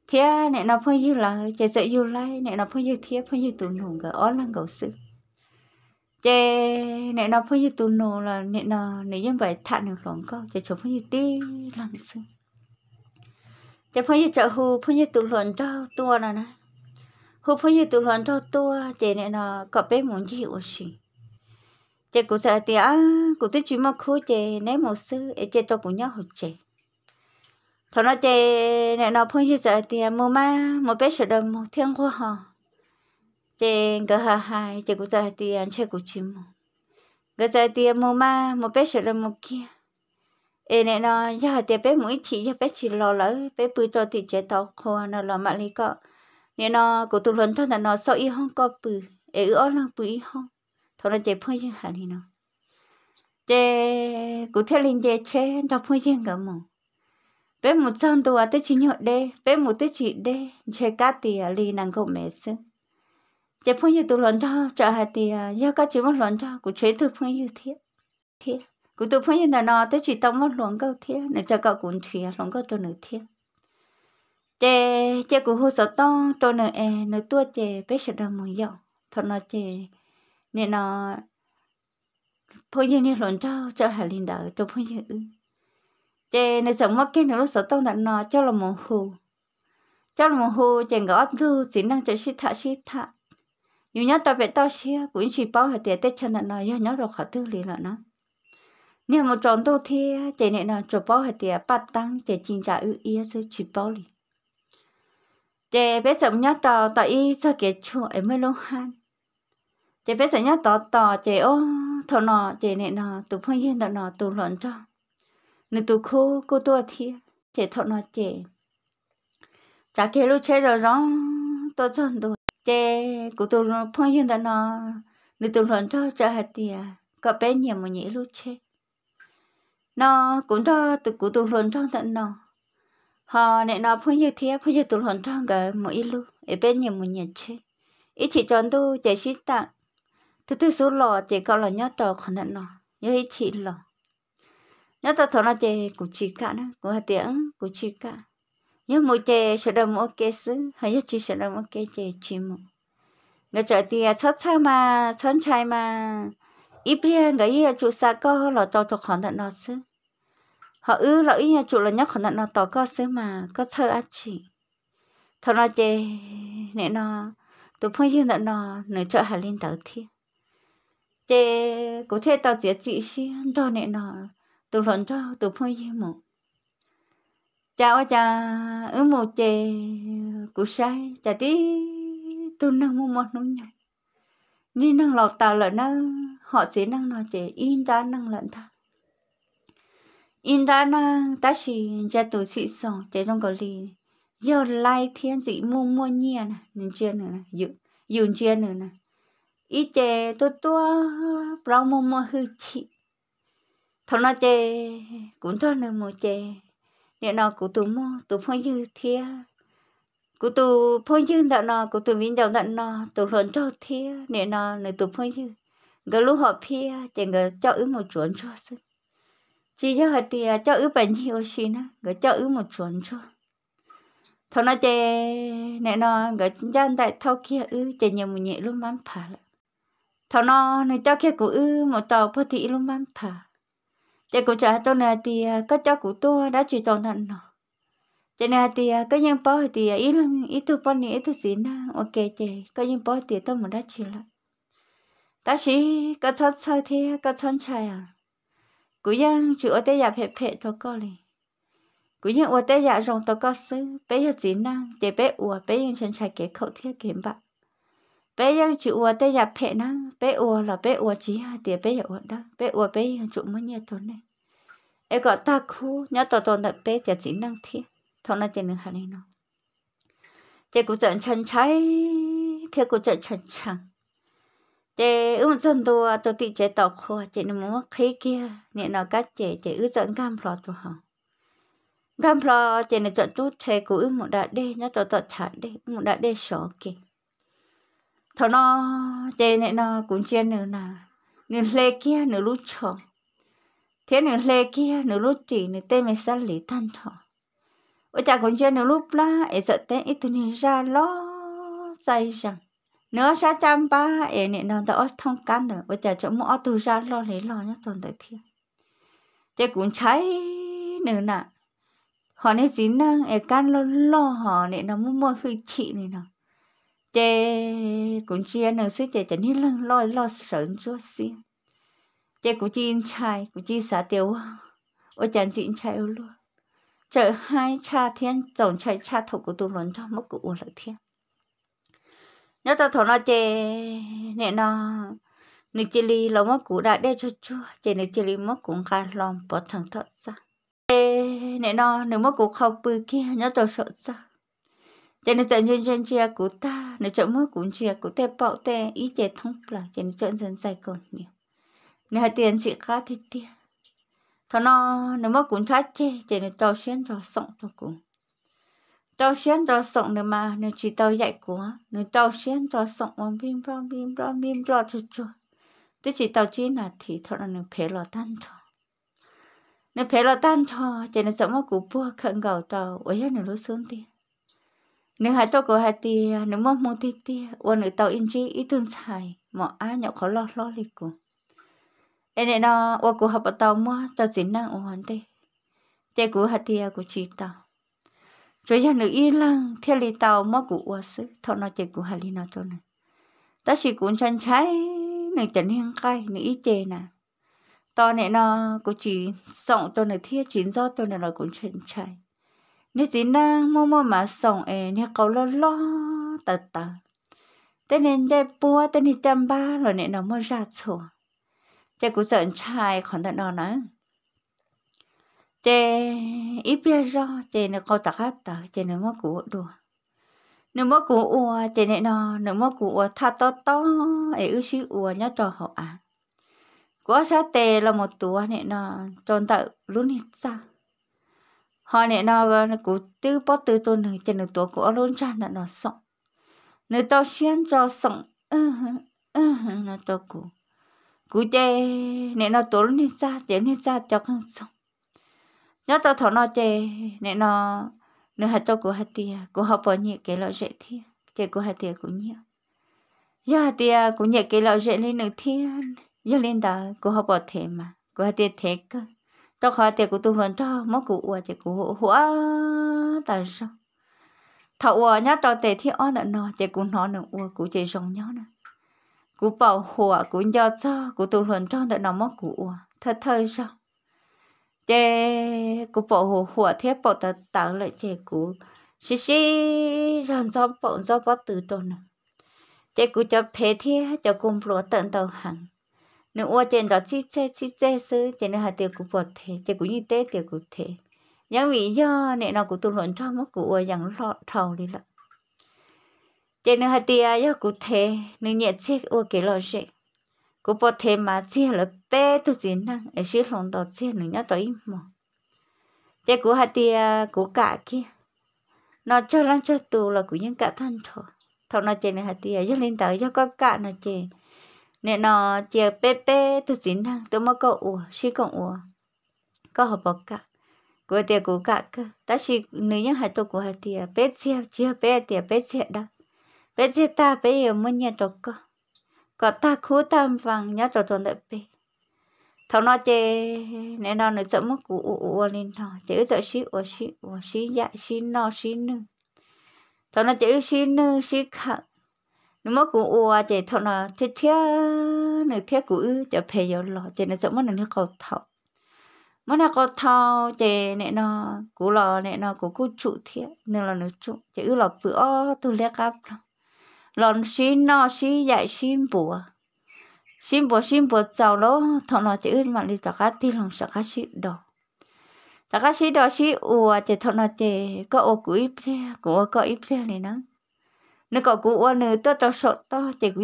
thế nè nó phong như là chơi dậy yêu lai nè nó phong như thế phong như tụi nùng gỡ ó lăng gấu sự chơi nè nó phong như tụi nùng là nè nó nè như vậy thản được lòng câu chơi chống phong như tí lăng sự จะพ่อจะเจอหูพ่อจะตุหลนเจ้าตัวนะนะหูพ่อจะตุหลนเจ้าตัวเจเนี่ยนะก็เป็นหมุนที่หัวชิ chị cụ sợ thì á cụ thích chỉ mà khu chị nấy một sư ấy chị cho cụ nhau hụt chị thằng nó chị này nó phong chỉ sợ thì mua ma một bé sợ đầm thiên khoa họ chị cứ hà hai chị cụ sợ thì anh à, chị cụ chỉ mua cứ sợ thì mua ma một bé sợ đầm ê nè nó giờ thì bé mũi chỉ giờ bé chỉ lo lỡ bé bự to thì chế tao hoa nó lo mà lấy cọ nè nó của tôi lớn thôi là nó sợ y không có bự ê ở nó bự không thôi nó chế phơi chứ hả nó chế cụ thể lên chế chế nó phơi chứ cả mồ bé một trăm tuổi tới chỉ nhọ đê bé một tới chỉ đê chế cá thì li nàng cậu mẹ xứ chế phơi như tôi lớn thôi chợ hạt thì giờ cá chỉ một lớn thôi cụ chế thực phơi như thế, thế cú tụ phong yên nó tới chỉ tông nó luồng câu thiệt nên cho cậu cũng thiệt luồng câu tôi nửa thiệt chè chè cú hú sợ to tôi nửa e nửa tua chè bé sợ đau mỏi dầu thôi nó chè nên nó phong yên nó luồng cho cho hà linh đỡ cho phong yên ư chè nên sợ mất cái nữa sợ tông là nó cho là mồ hù cho là mồ hù chè ngõ thư chỉ năng cho xí thạ xí thạ nhiều nhất tao về tao xia cũng chỉ bao hạt tiền tết chân là nó nhớ rồi khỏi tư lý là nó nếu một chọn đâu thì chị này là chụp bao hết thì bắt tăng chị chính trả ưu ý sẽ chụp bao đi. chị bé chậm nhá tò tò y cho cái chỗ em mới lâu han chị bé chậm nhá tò tò chị ô thọ nọ chị này nọ tụ phong yên đó nọ tụ lợn cho nên tụ khô cô tua thì chị thọ nọ chị chả kia lúc chơi rồi đó tôi chọn đồ chị cô tụ phong yên đó nọ nên tụ lợn cho chả hết thì có bé nhiều mà nhỉ lúc chơi nó cũng đó từ cụ tụ luận trong tận nó họ nè nó phun như thế phun như tụ luận trong cái một ít lu ở bên nhiều một nhật chứ ít chỉ chọn tu chạy xí tạ từ từ số lò chạy có là nhát trò còn tận nó nhớ ít chỉ lò nhát tao thọ nó chạy cụ chỉ cả nữa cụ hạt tiếng cụ chỉ cả nhớ mỗi chạy sẽ một cái xứ hay nhất chỉ sẽ đồng ok chạy chỉ một người chạy thì thất thơ mà thân trai mà ít bia cái chủ xã có lo cho cho khoản thận nó chứ họ ư là ý chủ là nhắc khoản thận nó tỏ có chứ mà có thơ á chị, thọ nó chê nè nó tụi phong yên thận nó nửa chợ hà linh tàu thiên chê có thể tao chỉ chỉ xí cho nè nó tụi lần cho tụi phong yên một chào cha ứ một chê cụ sai chả tí tôi nâng mua một nông nhảy ni năng lọt tàu là nó họ chỉ năng nó chỉ in ta năng lận ta in ta nó ta chỉ cho tụi chị sòng chỉ trong có gì giờ lai thiên dị mua mua nhia nè nên chia nữa nè dùng dùng chia nữa nè ít chế tôi tua bao mua mua hư chị thằng nó chế cũng thôi nè mua chế nếu nào cũng tụi mua tụi phong như thiên cụ tụ phong chứ đạo nó cụ tụ vinh đạo đạo nó tụ luận cho thia nè nó nè tụ phơi chứ gà lúc họ pia chỉ gà cho ứ một chuẩn cho sư chỉ cho họ thì cho ứ bảy nhiêu xí nó gà cho ứ một chuẩn cho thằng nó chè nè nó gà gian đại thâu kia ứ chè nhiều một nhẹ luôn mắm phá lại thằng nó nè cho kia cụ ứ một tàu phơi thị luôn mắm phá chè cụ trả tôi nè thì có cho cụ tôi đã chỉ toàn thằng nó cho nên thì à, có những bó thì ít ít tu bó này ít tu gì na ok chị có những bó thì tôi muốn đã chỉ rồi. ta chỉ có chọn chơi thì à, có chọn chơi à cú yang chữ ở đây là phải phê thôi coi đi cú yang ở đây là rồng tôi có sư bé giờ gì na để bé ủa bé yang chân chạy cái khẩu thiết kiếm bạn bé yang chữ ở đây là phải na bé ủa là bé ủa chỉ ha để bé ủa đó bé ủa bé yang chữ mới nhiệt thôi này em gọi ta khu nhớ tổ tồn thật bé giờ chỉ năng thiết thằng nó chơi nữa hả nó chơi cũng trận chân cháy theo cũng trận chân chẳng chơi ước chân tua tôi tự chơi tàu khô chơi nó muốn khí kia nè nó cắt chơi chơi ước trận gam lọt rồi hả gam lọt chơi nó chọn chút chơi cũng ước một đại đê nhớ tổ tọt chả đê một đại đê sổ kì thằng nó chơi nè nó cũng chơi nữa nà nửa lê kia nửa lút chồng thế nửa lê kia nửa lút chỉ nửa tay mới sát lì tan thọ ôi chả con chơi nó lúc lá ấy sợ tên ít thì ra lo dây rằng nữa sa chăm ba ấy nè nó đã thông can rồi ôi chả chỗ mua từ ra lo lấy lo nhất toàn tại thiên chơi cũng cháy nữa nè họ nên gì năng ấy can lo lo họ nè nó muốn mua hơi chị này nè chơi cũng chia nâng sức chơi chẳng nên lăng lo lo sớm cho xin chơi cũng chơi in cũng chơi xả tiêu ôi chẳng chị in luôn 这还差天总才差头骨都轮到么个我了天。nhớ tao thổ nó chê nè nó nước chê li lo mất cũ đã để cho chúa chê nước chê li mất cũng cả lòng bỏ thằng thật ra chê nè nó nước mất cũ không bự kia nhớ tao sợ ra chê nước chọn chân chân chia của ta nước chọn mất cũng chia của tê bạo tê ý chê thông là chê nước chọn dân dài còn nhiều nè tiền sĩ khá thịt tiền thằng nó nếu mà cũng thoát chứ thì nó tao xuyên tao sống tao cũng tao xuyên tao sống nếu mà nếu chỉ tao dạy của nếu tao xuyên tao sống ông bim bao bim bao bim bao chua chua tức chỉ tao chỉ là thì thằng nó nếu phê lò tan thôi nếu phải lo tan thôi thì nó sống mà cũng bua khẩn gạo tàu ấy là nếu lúc xuống đi nếu hai tao của hai tia nếu mà mua tia tia uốn nữa tàu in chi ít tương xài mỏ ai nhậu khó lo lo liền cùng ene na wa ku hapa tau mua ta sin na hoàn han te te ku hatia ku chỉ ta cho ya nữ y lang thia lý tau mua ku wa sư thọ na te ku hali na to na ta si cuốn chan trái, nữ chân hiang kai nữ y che na to ne na ku chi song to nữ thia chín do to na cuốn chan trái. nè chỉ năng mua mua mà sòng ê nè cầu lo lo tật tật. tên nên đẹp bùa tên thì chăm ba rồi nè nó mua ra chùa chế cũng sợ chai còn tận đó nữa chế ít biết rõ chế nó có tạc hết tờ chế nó mất của đùa nó mất của ua chế này nó nó mất của ua tha to to ấy ư xí ua nhớ cho họ à quá sa tê là một tuổi này nó tròn tợ luôn hết sao họ này nó nó cũng tư bó tư tôi này trên nó tuổi của luôn chan nó sống, nếu tao xiên cho sống, ừ ừ nó tao cũng cú chê nè nó tốn nên xa chén nên xa cho con xong nhớ tao thọ nó chê nè nó nữa hạt cho của hạt tia của học vào nhẹ cái lọ dễ thiên chê của hạt tia của nhẹ giờ hạt tia của nhẹ cái lọ dễ lên được thiên giờ lên đó của học vào thế mà của hạt tia thế cơ cho khỏi tia của tôi luôn cho mất của ua chê của hộ hộ tại sao thọ ua nhớ cho tề thiên on nó chê của nó nữa ua của chê rồng nhớ nữa cú bảo hùa cú nhờ cho cú tu luyện cho đợi nào mất cú thật thời sao chế cú bảo hùa hùa thế bảo ta tạo lại chế cú xí xí dần dần bảo dần bảo từ đó nè chế cú cho phê thế cho cùng lúa tận đầu hàng nếu ua trên đó chi chế chi chế sư chế nên hạt tiêu cú bảo thế chế cú như thế tiêu cú thế những vị do nè nó cú tu luyện cho mất cú ua rằng lo thầu đi lại chế nữa hạt tia yêu cụ thể nữa nhẹ chiếc ô kế lo sẽ cụ bỏ thế mà chia là bé tu gì năng ấy xí lòng đỏ chia nữa nhớ tới mà chế cụ hạt tia cụ cả kia nó cho lắm cho tù là cụ nhân cả thân thôi thọ nó chế nữa hạt tia yêu lên tới yêu có cả nó chế nè nó chia bé bé tu gì năng tôi mà có ủa xí còn ủa có học bọc cả của tiệc của cả cơ ta chỉ nếu như hai tôi của hạt tiệc bé chia chia bé tiệc bé chia đó bé chỉ ta bé yêu muốn nhận được cơ có ta khu tam vàng nhớ cho tuần đợi bé thằng nó chê nên nó nữa sợ mất cũ u u lên nó chỉ sợ xí u xí u xí dạ xí no xí nương thằng nó chỉ xí nương xí khạc nó mất cũ u chơi thằng nó thiết thiết nữa thiết cũ chơi phê vào lọ chơi nó sợ mất nữa cầu thọ mất là cầu thọ chỉ nè nó cũ lọ nè nó cũ cũ trụ thiết nên là nó trụ chỉ lọ bữa tôi lẹ cáp lọ lon xí no xí dạy xím bùa xím bùa xím bùa cháu lỗ thọ nó chỉ ướt mà đi tạc cá ti lòng sạc cá xí đỏ tạc cá xí đỏ xí ùa chỉ thọ nó chỉ có ô cú ít thế của có ít thế này nó nếu có cú ua nữa tôi tao sợ to thì cũng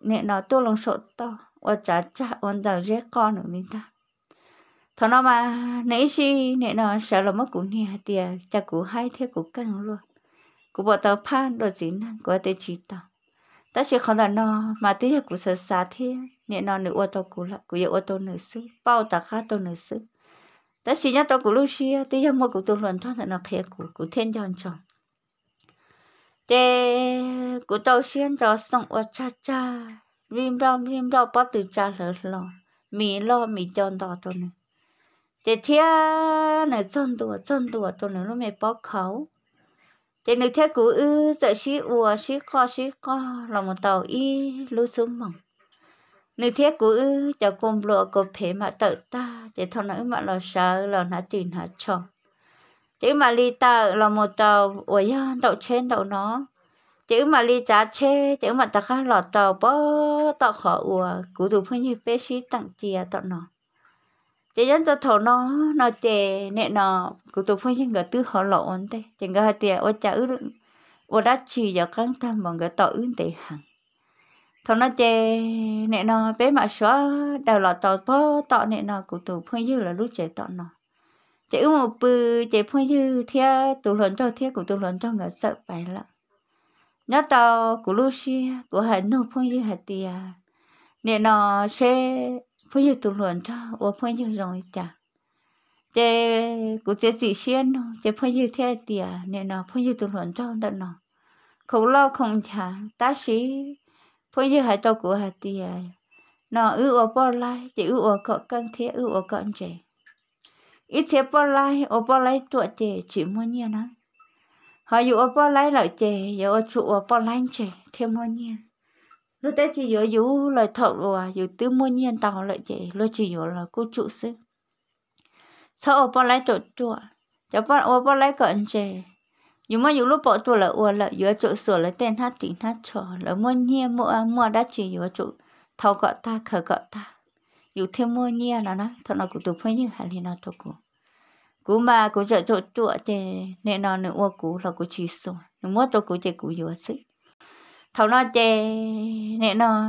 như nó tôi lòng sợ to ua chả chả ôn giờ rét con nữa mình ta thọ nó mà nãy xí nè nó sợ là mất cú nè tiề chả cú hai thế cú căng luôn cú bỏ tao phan đồ gì nè của tê chỉ tao ta chỉ không là nó mà tí là cụ sợ xa thế nè nó nữ ô tô cụ là cụ yêu ô tô nữ sư bao ta khá tô nữ sư ta chỉ nhớ tôi cụ lúc xưa tí là mua cụ tôi luận thoát là nó khía cụ cụ thiên chọn chọn thế cụ tôi xuyên cho xong ô cha cha rim rau rim rau bắt từ cha lỡ lò mì lo mì chọn đó tôi này thế thia này chọn đùa chọn đùa tôi nữa nó mày bắt khẩu chỉ nếu theo cú ư giờ xí ua xí kho xí kho là một tàu y lưu xuống mỏng nếu theo cú ư cho cùng lụa cột phế mà tự ta chỉ thằng nữ mà lo sợ lo nã tìm hạ tròn chỉ mà li ta là một tàu ua ya đậu trên đậu nó chỉ mà li giá chê chỉ mà ta khác lọt tàu bó tàu khó ua cú đủ phương như bê xí tặng tiền tàu nó chỉ dân cho thầu nó nó chè nè nó cụ tụ phong sinh gỡ tư họ lộ ổn tê chị gỡ hạt tiền ô chả ư ô đã chỉ cho căng tham bằng cái tỏ ư tê hằng thầu nó chè nè nó bé mà xóa đào lọ tỏ bó tọ nè nó cụ tụ phong như là lúc chè tọ nó chị ư một bự chị phong như thia tụ luận cho thia cụ tụ luận cho gỡ sợ phải lắm nhớ tàu của lúc xưa của hà nội phong như hạt tiền à. nè nó sẽ cho cho ô tiệt nên nó, không không ta tàu 朋友读论着，我朋友容易讲，这古这几仙呢，这朋友太点，你呢朋友读论着的呢，苦劳空谈，但是朋友还照顾还点，nó ư ở bỏ lại chỉ ư ở cọ căng thế ư ở cọ chế ít thế bỏ lại ô bỏ lại tụi chế chỉ muốn nhia nó họ dù ở bỏ lại lại chế giờ ở trụ ở bỏ lại chế thêm muốn nhia lúc tới chỉ yếu yếu lời thợ rồi yếu tư mua nhiên tàu lợi chị lo chỉ yếu là cô trụ sư sau ở bao lấy chỗ chùa cho bao ở bao lấy cận chị yếu mà yếu lúc bỏ tuổi là uo là yếu chỗ sửa lấy tên hát tỉnh hát trò là mua nhiên mua mua đã chỉ yếu chỗ thầu gọi ta khờ gọi ta yếu thêm mua nhiên là nó thợ nó cũng tụt phơi như hạt liền nó thuộc cũng cú mà cú trợ chỗ chùa chị nên nó nữa uo cú là cú chỉ sửa nếu mua chỗ cú chị cú yếu sức thầu nó chè nè nó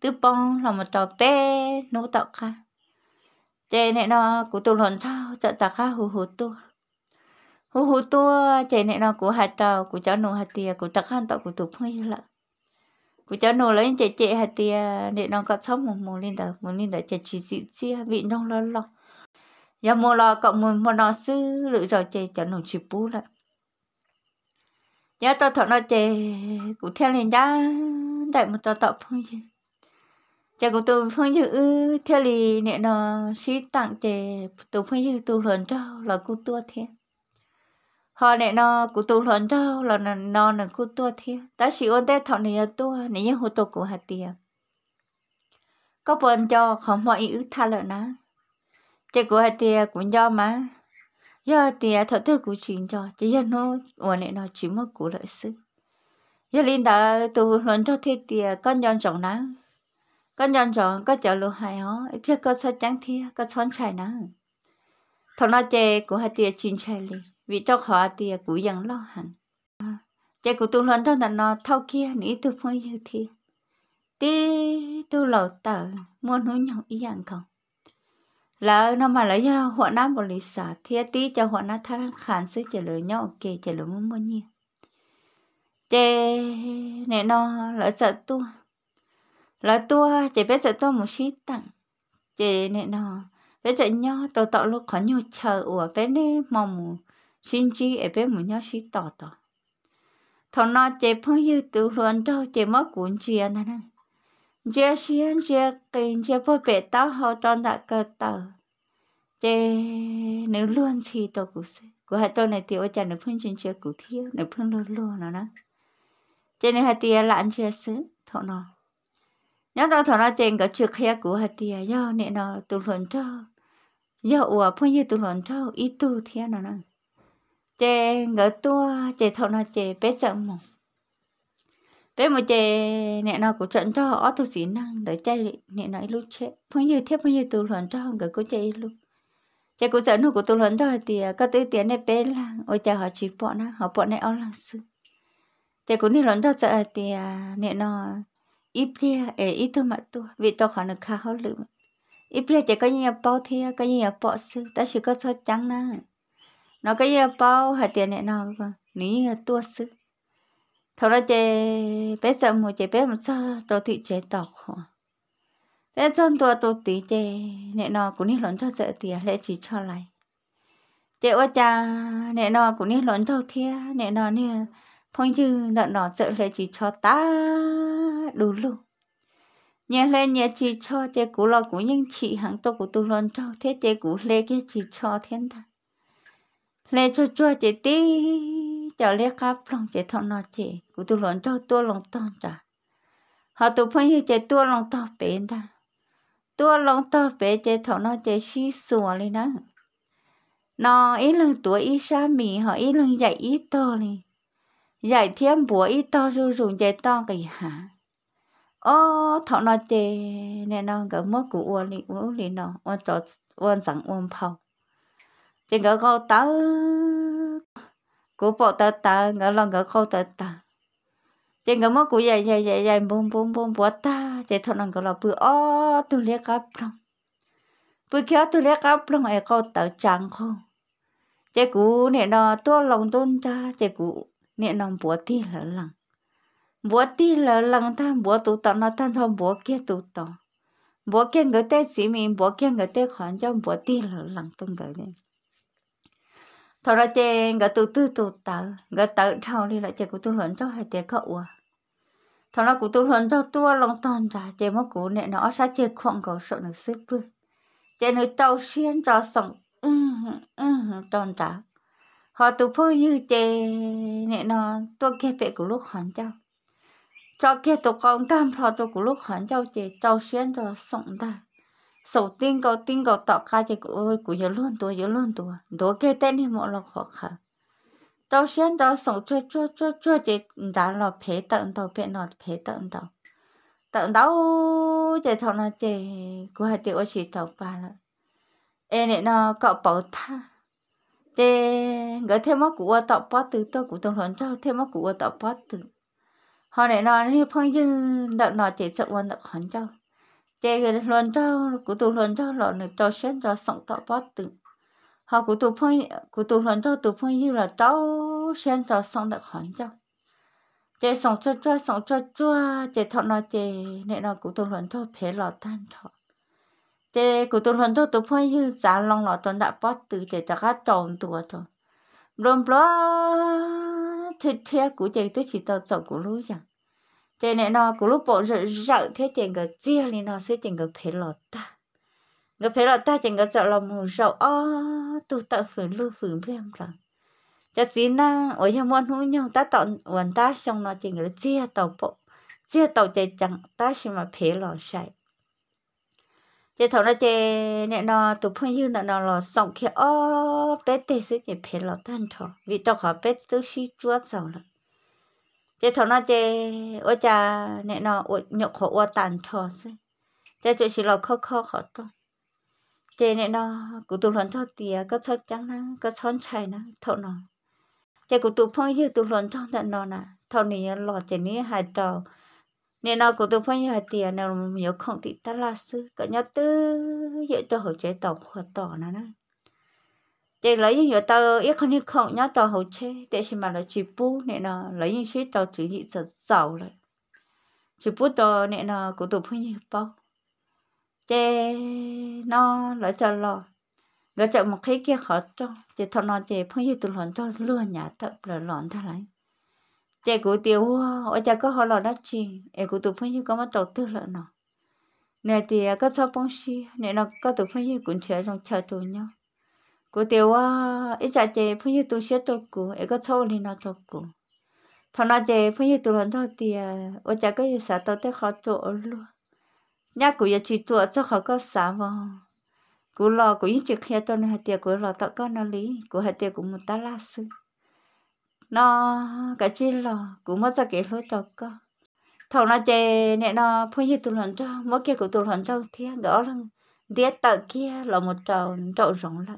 tư bông là một trò bé nô tọt kha chè nè nó cụ tu lòn thao chợ tạc ha hù hù tu hù hù tu chè nè nó cụ hạt trò cụ cháu nô hạt tiề cụ tạc han tọt cụ tụp hơi lợ cụ cháu nô lấy chè chè hạt tiề nè nó có sống một mồm lên đầu một lên đầu chè chỉ dị chia vị nông lo lo giờ mua lo cộng mua mua nó sư lựa rồi chè cháu nô chỉ bú lại nhớ tôi thọ nó chè cụ theo liền đã đại một tọa tập phương chứ chè cụ tôi phong chứ ư theo lì nè nó xí tặng chè tôi phong chứ tôi luận cho là cụ tua thiên họ nè nó cụ tôi luận cho là nó nó là cụ tua thiên ta sĩ ôn tết thọ này tua nè nhớ hồ tôi cụ hạt tiền có bọn cho không mọi ý ước tha lợi ná chè cụ hạt tiền à cũng do mà giờ thì thật tư cũng chính cho chỉ giờ nó ổn này nó chỉ mất của lợi sự, giờ linh đã tu luận cho thế thì con nhon trọng nắng con nhon trọng có chợ lô hài ó biết có sao chẳng thia có chón chạy nắng thằng nó chè của hai tia chín chạy liền vì cho họ tia cũng vẫn lo hẳn chè của tu luận cho là nó thâu kia nghĩ tu phong như thế tí tu lầu tờ muốn nói nhau ý dạng không là nó mà lấy cho họ nam một lý xã thì tí cho họ nam thằng khán sư chỉ lời nhỏ kề chỉ lời muốn muốn nhiều chế nè nó lỡ sợ tua lỡ tua chỉ biết sợ tua một xí tặng chế nè nó biết sợ nhỏ tổ tạo lúc khó nhiều chờ ủa bé nè mong xin chi ở bé một nhau xí tỏ tỏ thằng nó chế phong yêu tự luận cho chế mất cuốn chia nè nè chia chia chia kinh chia phong bé tao họ tròn đã cơ tờ chế nếu luôn thì tôi cũng sẽ của hai tôi này thì ôi chả nếu phương chân chưa cũng thiếu nếu phương luôn luôn nó nó chế nếu hai tia lặn chưa xứ thọ nó nhớ tôi thọ nó trên có trực kia của hai tia do nè nó tụ luận cho do ủa phương như tụ luận cho ít tu thế nó nó chế ngỡ tua chế thọ nó chế bé chậm mồm bé một chế nè nó cũng trận cho ở tu sĩ năng để chơi nè nó lúc chế phương như thế phương như tụ luận cho ngỡ cũng chơi lúc chị cũng sợ nó của tôi lớn rồi thì à, có tư tiền này bé là ôi cha họ chỉ bọn nó họ bọn này ông là sư chị cũng đi lớn rồi sợ thì nè à, nó ít bia ấy ít thôi mà tôi vì tôi khỏi được khao lự ít bia chị có nhiều bao thì có nhiều bao sư ta chỉ có số trắng nè nó có nhiều bao hạt tiền này nó ní tua sư thôi là chị bé sợ một chị bé một sao đồ thị chế tộc họ lẽ chân tua tu tí chê nè nó cũng nít lớn cho sợ tìa lẽ chỉ cho lại chê ô cha nè nó cũng nít lớn cho thia nè nó nè phong chư đợt nó sợ lẽ chỉ cho ta đủ luôn nhà lên nhà chỉ cho chê cú lo cũng nhưng chị hàng tô của tu lón cho thế chê cú lê cái chỉ cho thiên ta lê cho cho chê tí cho lê cáp phong chê thọ nó chê của tu lón cho tua lòng tông trả họ tụ phong như chê tua lòng tông bền ta tua lòng tơ bé chế thọ nó chế xí sủa lên đó nó ít lần tuổi ít xa mì họ ít lần dạy ít to lên dạy thêm búa ít to rồi dùng dạy to cái hả ô thọ nó chế nên nó gặp mất của uôn đi uôn đi nó uôn cho uôn rằng uôn phao chỉ có câu tớ của bộ tớ tớ ngỡ lòng ngỡ câu tớ tớ chèn cái mốc cụ dài dài dài dài bom bom bom bó ta chạy thằng nàng cái là bự ó tu lẹ cá plong bự kéo tu lẹ cá plong ai câu tàu trắng không chạy cụ nè nó tua lòng tôn cha chạy cụ nè nó búa ti lỡ lằng búa ti lỡ lằng ta búa tụ tọ nó tan thôi búa kia tụ tọ búa kia người ta chỉ mình búa kia người ta khoản cho búa ti lỡ lằng tôn cái này thọ ra chè cái tụ tư tụ tờ ngã tàu thao đi lại chè cụ tôi luận cho hai tiệc cậu à thằng nó cũng tu hơn cho tua long toàn trả chế mất cú nè nó sát chế khoảng cầu sợ nó sức bư chế nó tàu xiên cho sống ừ ừ toàn trả họ tu phơi như chế nè nó tua kia bệ của lúc hoàn cho cho kia tụ con tam phò tụ của lúc hoàn cho chế tàu xuyên cho sống ta sầu tin cầu tin cầu tọt ca chế của ôi của giờ luôn tua giờ luôn tua đồ kia tên thì mọi lòng khó khăn em này nó bảo thêm mất của tao bắt từ tao của tao lớn cho thêm mất của tao bắt từ, họ này nó đi phong dân đợt nó chỉ sợ quan đợt hắn cho, người lớn cho của tao lớn cho là nó cho xem cho sống tao bắt từ họ của tụ phong của tụ hoàn cho tụ phong như là tao sen cho xong được hoàn cho chế xong cho cho xong cho cho chế thọ nó chế nên là của tụ luận cho phải lọ tan thọ chế của tụ hoàn cho tụ phong như giá lòng lọ tuần đã bắt từ chế cho các tròn tụ rồi rồi bó thế thế của chế tôi chỉ tao chọn của lũ chẳng chế nên là của lúc bộ rợ rợ thế chế người chia lên nó sẽ chế người phê lọ ta người phải là ta chỉ người chọn lòng hồ sầu ô tu tạo phử lưu phử viêm rằng cho chỉ na ở nhà muốn hú nhau ta tạo hoàn ta xong nó chỉ người chia tàu bộ chia tàu chạy chẳng ta xin mà phê lò sai chỉ thầu nó chỉ nè nó tụ phong dư nó nó lò sống khi ô bé tê sứ chỉ phê lò tan thọ vì đâu họ bé tứ si chúa giàu rồi chỉ thầu nó chỉ ở cha nè nó ở nhậu khổ ở tàn thọ sứ chỉ chỉ là khó khó khó thôi chế này nó cụ tụ luận cho tìa có cho trắng nó có chón chảy nó thọ nó chế cụ tụ phong như tụ luận cho tận nó nè thọ này lọ chế này hai trò nên nó cụ tụ phong như hai tìa nó nhiều không thì ta là sư cả nhớ tư dễ cho hậu chế tàu hoạt tỏ nó nè chế lấy như nhiều tàu ít không như không nhớ tàu hậu chế để xem mà là chỉ bu nên nó lấy như chiếc tàu chỉ thị giật giàu rồi chỉ bu tàu nên nó cụ tụ phong như bao chế nó lại cho lo gỡ chợ một cái kia khó cho chế thọ nó chế phong như tụi lòn cho lừa nhà tập là lòn thay lại chế cụ tiêu ở cha có họ lò đã chi em cụ tụi phong như có mất đầu tư lợn nó Này thì có sao phong si này nó có tụi phong như cũng chơi trong chơi tụi nhau cụ tiêu ít cha chế phong như tụi sẽ cho cụ em có sao thì nó cho cụ thọ nó chế phong như tụi lòn cho tiền ở cha có gì sao tao thấy khó chỗ luôn nhà cụ giờ chỉ tuổi cho họ có xã vào cụ lo cụ ít chịu khe tôi hạt tiệc cụ lo tạo con nó lý cụ hạt tiệc cụ một ta la sư nó cái chi lo cụ mất ra cái lối tạo con thầu nó chè nè nó phun như tụi lần cho mỗi kia cụ tụi lần cho thiên đó là đĩa tạo kia là một trầu trầu rộng lại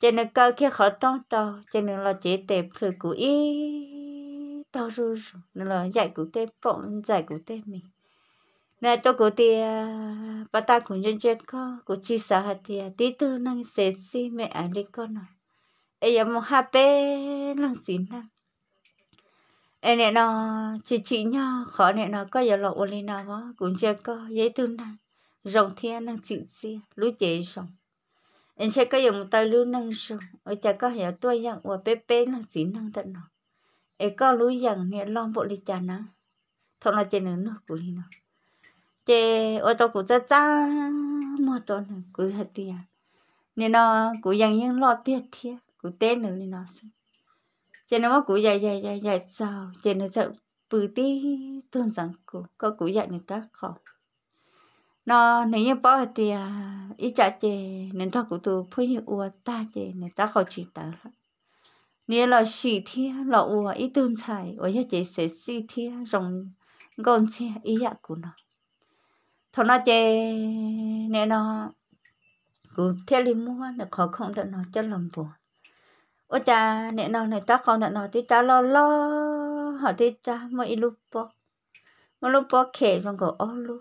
cho nên cơ kia khó trong trầu cho nên là chỉ tệp thử cụ ít tao rú nên là dạy cụ tê bọn dạy cụ tê mình nè tôi có thì bà ta cũng chân chân có có chi xa hạt thì tí tư năng sẽ si mẹ ấy lấy con rồi à? ấy giờ một hạt bé năng xin năng ấy nè nó chỉ chỉ nhau khó nè nó có giờ lộ ô lên nó mà cũng chưa có giấy tư năng rồng thiên năng chịu gì lũ chế rồng anh sẽ có một tay lũ năng rồng ở chả có hiểu tôi dạng và bé bé năng xin năng tận nó ấy có lũ dạng nè lon bộ đi chả nó thôi là trên nữa nó cũng đi nó chế ô tô cũng rất cha mua chỗ này của hết tiền nên nó cũng dành những lo tiền thiệt cũng tên nữa nên nó chế nó của dài dài dài dài sao chế nó sợ bự tí tuần rằng của có cũng dạy người ta khó nó nếu như bỏ thì ít trả chế nên thoát cũng tôi phơi như ua ta chế nên ta khó chỉ tớ nếu là xì thì là ua ít tuần xài ở nhà chế sẽ xì thì rồng gòn xe ý dạ của nó thằng nó chê nè nó cứ thế li mua nó khó không thằng nó chân lòng buồn ô cha nè nó này ta không thằng nó thì ta lo lo họ thì ta mới lúc bỏ mà lúc bỏ khề xong rồi ô lúc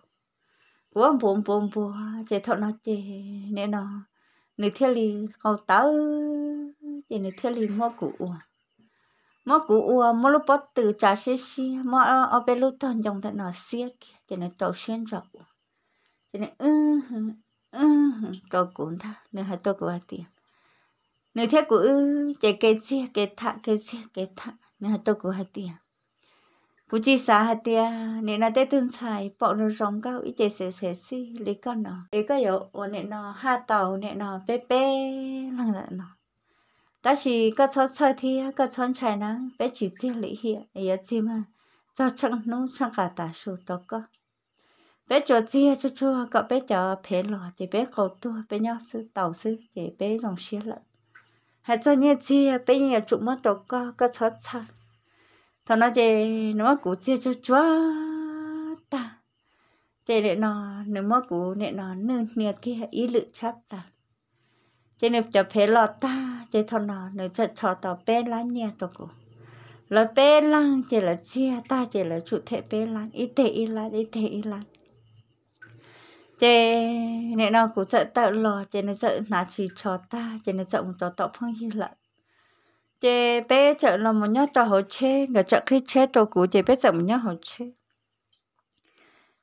quá buồn buồn buồn chê thằng nó chê nè nó nửa thế li không tớ thì nửa thế li mua cụ mơ cú ua mơ lúc bắt từ trà xí xí mơ ở bên lúc thân dòng thằng nó xiết cho nó tàu xuyên rộng cho nên ừ ừ có cuốn tha nữa hai tôi có tiền nữa thế của ừ chạy cái gì cái thạ cái gì cái thạ nữa hai tôi có tiền cú chỉ xa hạt tia nên là tết tuần xài bọn nó rong cao ít chế sẽ sẽ si lấy con nó lấy cái yếu ổn nên nó hạ tàu nên nó bé bé lăng lận nó ta chỉ có cho chơi thì có cho chơi nắng bé chỉ chơi lý hiện ấy chỉ mà cho chẳng nó chẳng cả ta số đó cơ bé cho chia cho chua cậu bé cho bé lò chỉ bé cầu tua bé nhau sư tàu sư chỉ bé dòng xía lợn hay cho nhẹ chia bé nhẹ trụ mất đồ co có chó cha thằng nó chỉ nó cú chia cho chua ta chỉ để nó nếu mà cú để nó nương nương kia ý lự chấp là chỉ nếu cho bé lò ta chỉ thằng nó nếu cho cho tàu bé lá nhẹ đồ cú là bé lăng chỉ là chia ta chỉ là chủ thể bé lăng ít thể ít lăng ít thể ít lăng chế nè nó cũng sợ tạo lò chế nó sợ nà chỉ cho ta chế nó sợ một cho tạo phong hi lợ chế bé sợ là một nhát cho hồ chế người chợ khi chế cho cũ chế bé sợ một nhát hồ chế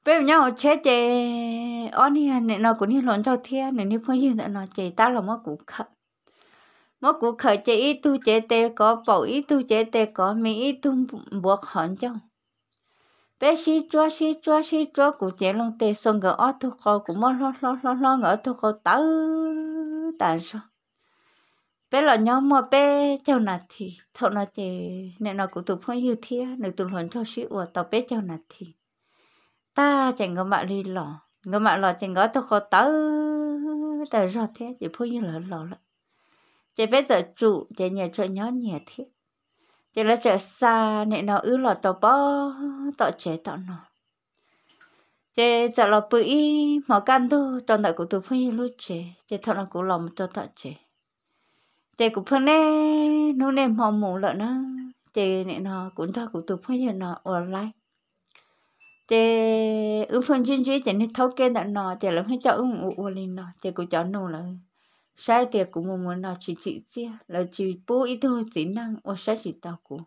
bé một nhát hồ chế chế on hi nè nó cũng hi lộn cho thiên nè như phong hi lợ nó chế ta là mất cụ khẩn mất cụ khởi chế ít tu chế tê có bảo ít tu chế tê có mỹ ít tu buộc hòn trong bé xí cho xí cho xí cho cụ chế lông tê xong gỡ ớt thu khô cụ mò lo lo lo lo ngỡ thu khô tớ tàn sao bé lo nhóm mò bé theo nà thì thọ nà chè nè nó cụ tụ phong như thia nữ tụ hồn cho xí ủa tàu bé theo nà thì ta chẳng ngỡ mạ lì lò ngỡ mạ lò chẳng ngỡ thu khô tớ tờ sao thế chỉ phong như lò lò lợ chè bé giờ trụ chè nhà cho nhỏ nhẹ thiết giờ là chợ xa nên nó ứ lọt tàu bó tàu chế tàu nó chế chợ là bự mà can thu toàn đại của tôi phơi lúa chế chế thợ là cũng lòng cho tàu chế chế cũng phơi nè nó nè mò mù lợn nó chế nè nó cũng cho của tôi phải nó ở lại chế ứ phân chín chuyên chế nên thấu kê đặt nó chế là phải cho ứ ngủ lên nó chế cũng cho nô lại sai tiệc cũng một muốn nói chỉ chị chia là chỉ bố ý thôi chỉ năng và sai chỉ tao của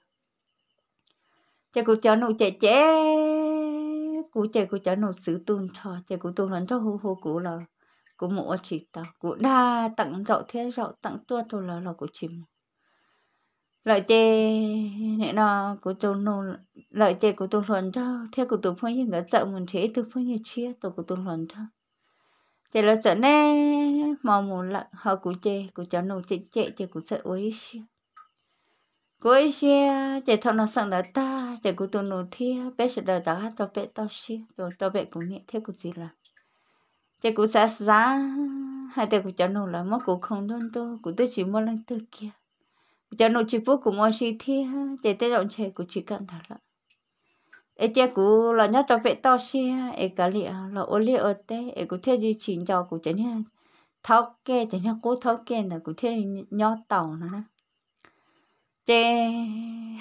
chạy cụ cháu nụ chạy chế cụ chạy cụ cháu nụ sử tôn cho chạy cụ tôn lẫn cho hô hô cụ là cụ mộ chỉ tao cụ đa tặng rậu thế rậu tặng tua tôi là là cụ chìm lợi chê nè nó của tuôn nụ lợi chê của tuôn lẫn cho thế của tuôn phơi như ngã chợ muốn chế từ phơi như chia tôi của tuôn lẫn cho chị là sợ nè mà muốn là họ cũng chị cũng cho nụ chị chị chị cũng sợ ấy xí cuối xí chị thọ nó sợ là ta chị cũng tụi nụ thi bé sẽ đợi ta cho bé tao xí cho tao bé cũng nhẹ theo cũng gì là chị cũng sợ giá hai tay cũng cho nụ là mất cũng không đơn đâu cũng tới chỉ mua lên từ kia cho nụ chỉ phút cũng mua xí thi chị tới động chị cũng chỉ cần thật lắm ê tia cú là nhát cho vệ to xe ê cả lịa là ô lịa ở té ê cú thế gì chín cho cú chén nha tháo kê chén nha cố tháo kê là cú thế nhớ tàu nữa nè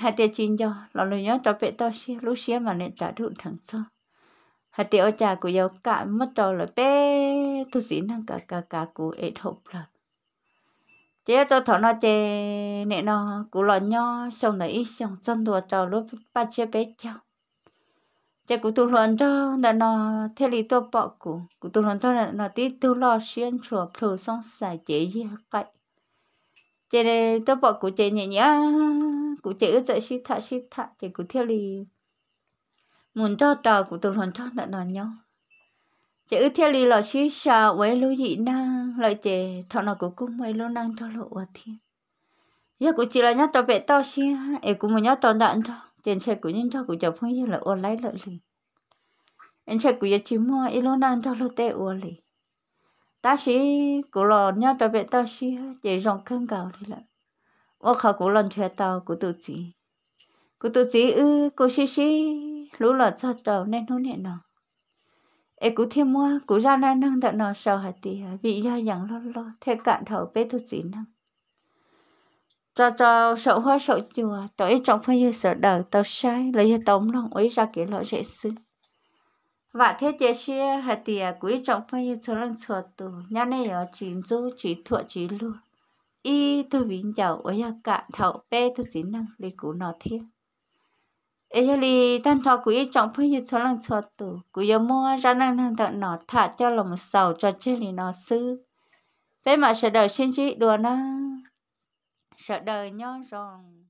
hai tia chín cho là lời nhớ cho vệ to xe lúc xe mà nên trả được thằng sau hai tia ở nhà cú yêu cả mất cho là bé thu sĩ năng cả cả cả cú ê thộp là chế cho thọ nó chế nè nó cú lo nhó xong là ít xong xong đùa cho lúc ba chế bé cháu chả dạ, cụ tu luyện cho là nó thế lý to bỏ cụ cụ tu luyện cho là nó tí tu lo xuyên chùa phù xong xài chế gì cái chế này to bỏ cụ chế nhẹ nhẹ cụ chế ước dậy si thạ si thạ chế cụ thế lý muốn cho trò cụ tu luyện cho là nó nhau chế ước thế lý lo xí xà với lưu dị năng lại chế thọ nó cụ cũng với lưu năng cho lộ thiên giờ cụ chỉ là nhát tao về tao xí ấy cũng muốn nhát tao đạn thôi trên xe của nhân cho của cháu phong như là ô lấy lợi lì anh xe của chị mua Ilona cho lô tê ô lì ta sĩ của lò nhau cho bé tao sĩ dễ dòng cơn gạo lì là ô khảo của lần thuê tàu của tụi chị của tụi chị ư của sĩ sĩ lũ lọt cho tàu nên hôn hẹn nào ê cú thêm mua cú ra na năng tận nó sao hạt tì vì do rằng lo lo thế cạn thầu bé tụi chị năng cho cho sợ hoa sợ chùa cho ít trọng phân như sợ đời tao sai lấy cho tống lòng ấy ra kỷ lỗi dễ sư và thế chế xưa hạt tìa quý trọng phân như số lần sửa tù nhà này ở chín du chỉ thua chỉ luôn y tôi vĩnh giàu ở nhà cạn thậu bê tôi chỉ năm lấy cũ nọ thiết ấy giờ đi tan thọ quý trọng phân như số lần sửa tù quý giờ mua ra năng năng tặng nọ thả cho lòng sầu cho chơi lì nọ sư bé mà sợ đời xin chị đùa nó sợ đời nhớ ròn